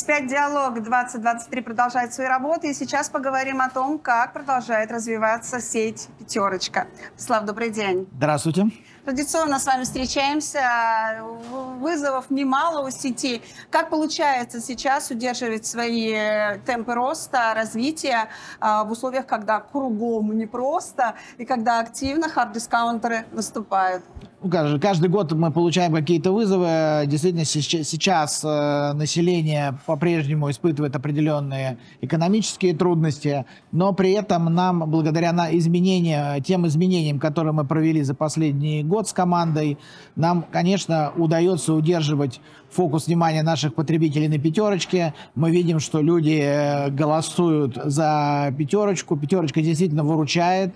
X5 «Диалог» 2023 продолжает свои работы, и сейчас поговорим о том, как продолжает развиваться сеть «Пятерочка». Слав, добрый день. Здравствуйте. Традиционно с вами встречаемся, вызовов немало у сети. Как получается сейчас удерживать свои э, темпы роста, развития а, в условиях, когда кругом непросто и когда активно хард-дискаунтеры наступают? каждый год мы получаем какие-то вызовы. Действительно, сейчас э, население по-прежнему испытывает определенные экономические трудности, но при этом нам, благодаря на изменения, тем изменениям, которые мы провели за последний год с командой, нам, конечно, удается удерживать фокус внимания наших потребителей на пятерочке. Мы видим, что люди э, голосуют за пятерочку. Пятерочка действительно выручает.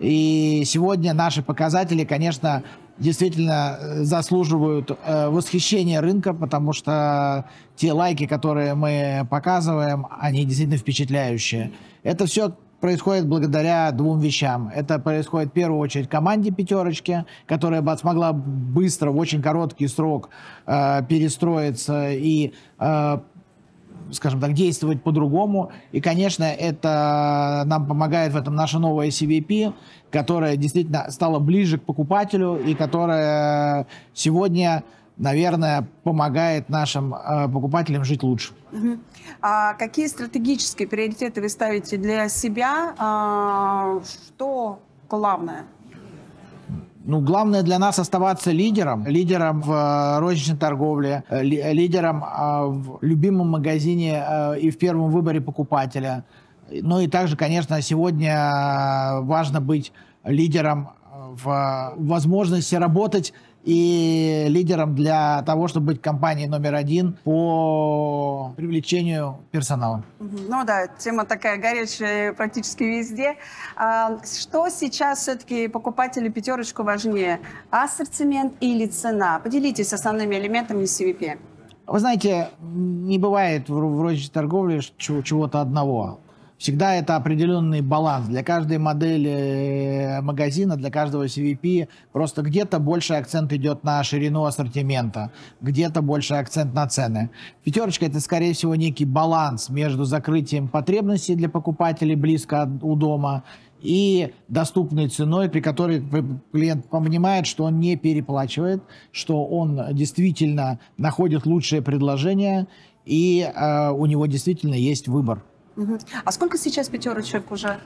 И сегодня наши показатели, конечно, действительно э, заслуживают э, восхищения рынка, потому что те лайки, которые мы показываем, они действительно впечатляющие. Это все происходит благодаря двум вещам. Это происходит в первую очередь команде пятерочки, которая смогла быстро, в очень короткий срок э, перестроиться и скажем так, действовать по-другому. И, конечно, это нам помогает в этом наша новая CVP, которая действительно стала ближе к покупателю и которая сегодня наверное, помогает нашим э, покупателям жить лучше. А какие стратегические приоритеты вы ставите для себя? А, что главное? Ну, главное для нас оставаться лидером, лидером в э, розничной торговле, э, э, лидером в любимом магазине и в первом выборе покупателя. Ну и также, конечно, сегодня важно быть лидером в возможности работать и лидером для того, чтобы быть компанией номер один по привлечению персонала. Ну да, тема такая горячая практически везде. А, что сейчас все-таки покупателю пятерочку важнее, а, ассортимент или цена? Поделитесь основными элементами CVP. Вы знаете, не бывает в розничной торговле чего-то одного. Всегда это определенный баланс для каждой модели э, магазина, для каждого CVP. Просто где-то больше акцент идет на ширину ассортимента, где-то больше акцент на цены. Пятерочка — это, скорее всего, некий баланс между закрытием потребностей для покупателей близко у дома и доступной ценой, при которой клиент понимает, что он не переплачивает, что он действительно находит лучшее предложение, и э, у него действительно есть выбор. А сколько сейчас пятерочек уже?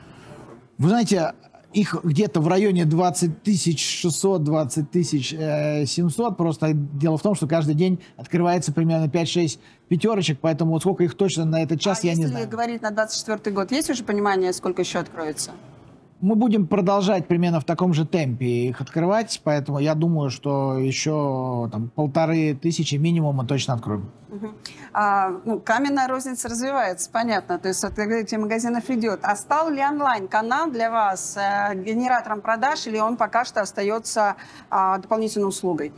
Вы знаете, их где-то в районе 20 тысяч 600, 20 тысяч 700. Э, Просто дело в том, что каждый день открывается примерно 5-6 пятерочек, поэтому вот сколько их точно на этот час, а я не знаю. говорить на 24 год, есть уже понимание, сколько еще откроется? Мы будем продолжать примерно в таком же темпе их открывать, поэтому я думаю, что еще там, полторы тысячи минимум мы точно откроем. Угу. А, ну, каменная розница развивается, понятно. То есть открытие магазинов идет. А стал ли онлайн-канал для вас э, генератором продаж или он пока что остается э, дополнительной услугой?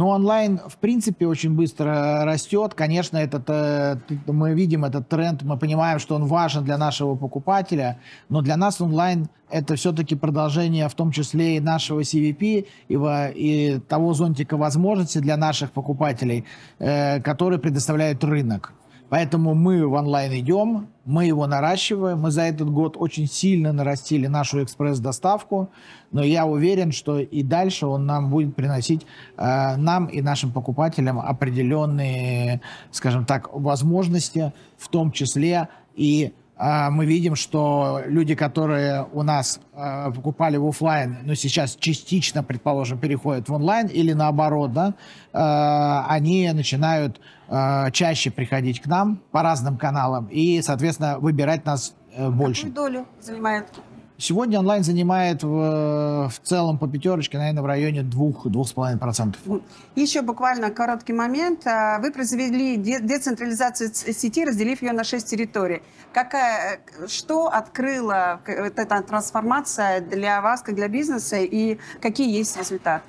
Но ну, онлайн, в принципе, очень быстро э, растет. Конечно, этот, э, мы видим этот тренд, мы понимаем, что он важен для нашего покупателя, но для нас онлайн это все-таки продолжение в том числе и нашего CVP, и, и того зонтика возможностей для наших покупателей, э, который предоставляет рынок. Поэтому мы в онлайн идем, мы его наращиваем. Мы за этот год очень сильно нарастили нашу экспресс-доставку, но я уверен, что и дальше он нам будет приносить, э, нам и нашим покупателям определенные, скажем так, возможности, в том числе и а, мы видим, что люди, которые у нас а, покупали в офлайн, но сейчас частично, предположим, переходят в онлайн или наоборот, да, а, они начинают чаще приходить к нам по разным каналам и, соответственно, выбирать нас э, больше. Какую долю занимает Сегодня онлайн занимает в, в целом по пятерочке, наверное, в районе 2-2,5%. Еще буквально короткий момент. А, вы произвели децентрализацию сети, разделив ее на 6 территорий. Какая, что открыла эта трансформация для вас, как для бизнеса, и какие есть результаты?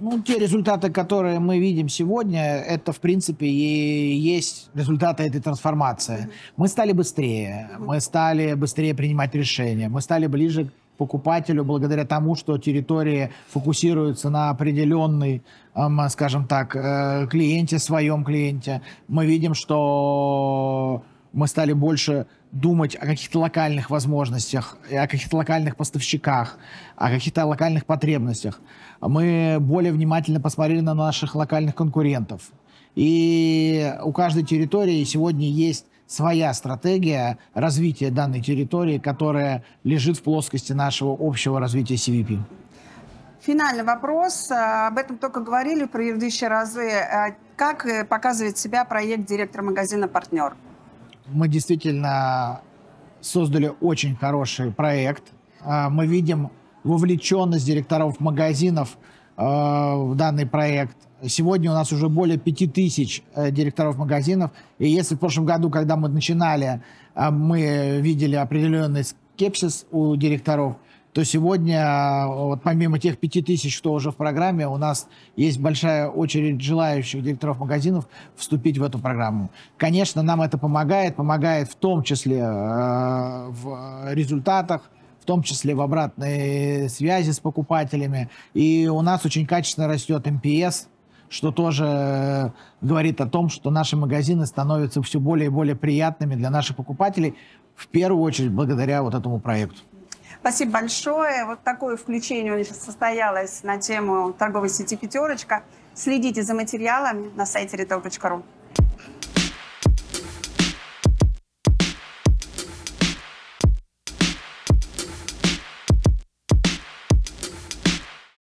ну, те результаты, которые мы видим сегодня, это, в принципе, и есть результаты этой трансформации. Mm -hmm. Мы стали быстрее, mm -hmm. мы стали быстрее принимать решения, мы стали ближе к покупателю благодаря тому, что территории фокусируются на определенной, эм, скажем так, э, клиенте, своем клиенте. Мы видим, что мы стали больше думать о каких-то локальных возможностях, о каких-то локальных поставщиках, о каких-то локальных потребностях. Мы более внимательно посмотрели на наших локальных конкурентов. И у каждой территории сегодня есть своя стратегия развития данной территории, которая лежит в плоскости нашего общего развития CVP. Финальный вопрос. А, об этом только говорили в предыдущие разы. А, как э, показывает себя проект директора магазина «Партнер»? Мы действительно создали очень хороший проект. А, мы видим вовлеченность директоров магазинов э, в данный проект. Сегодня у нас уже более 5000 э, директоров магазинов. И если в прошлом году, когда мы начинали, э, мы видели определенный скепсис у директоров – то сегодня, вот помимо тех 5000, что уже в программе, у нас есть большая очередь желающих директоров магазинов вступить в эту программу. Конечно, нам это помогает, помогает в том числе э, в результатах, в том числе в обратной связи с покупателями. И у нас очень качественно растет МПС, что тоже э, говорит о том, что наши магазины становятся все более и более приятными для наших покупателей, в первую очередь благодаря вот этому проекту. Спасибо большое. Вот такое включение у нас состоялось на тему торговой сети «Пятерочка». Следите за материалами на сайте retail.ru.